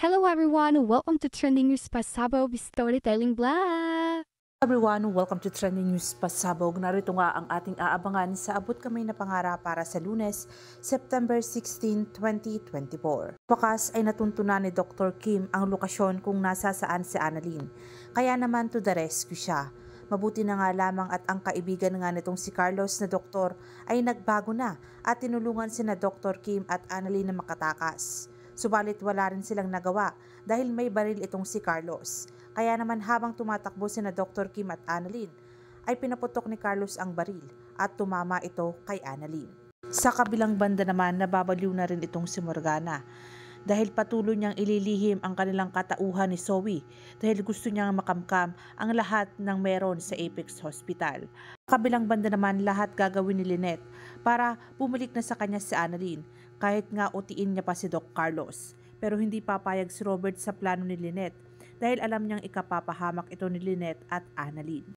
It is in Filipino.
Hello everyone, welcome to Trending News Pasabog Storytelling Blog! Everyone, welcome to Trending News Pasabog. Narito nga ang ating aabangan sa abot kamay na pangarap para sa lunes, September 16, 2024. Wakas ay natuntunan ni Dr. Kim ang lokasyon kung nasa saan si Annalyn. Kaya naman to the rescue siya. Mabuti na nga lamang at ang kaibigan nga nitong si Carlos na doktor ay nagbago na at tinulungan si na Dr. Kim at Annalyn na makatakas. Subalit wala rin silang nagawa dahil may baril itong si Carlos. Kaya naman habang tumatakbo sina Dr. Kim at Annalyn, ay pinaputok ni Carlos ang baril at tumama ito kay Annalyn. Sa kabilang banda naman, nababaliw na rin itong si Morgana dahil patuloy niyang ililihim ang kanilang katauhan ni Zoe dahil gusto niyang makamkam ang lahat ng meron sa Apex Hospital. Kabilang banda naman lahat gagawin ni Lynette para bumalik na sa kanya si Annalyn kahit nga utiin niya pa si Doc Carlos. Pero hindi papayag si Robert sa plano ni Lynette dahil alam niyang ikapapahamak ito ni Lynette at Annalyn.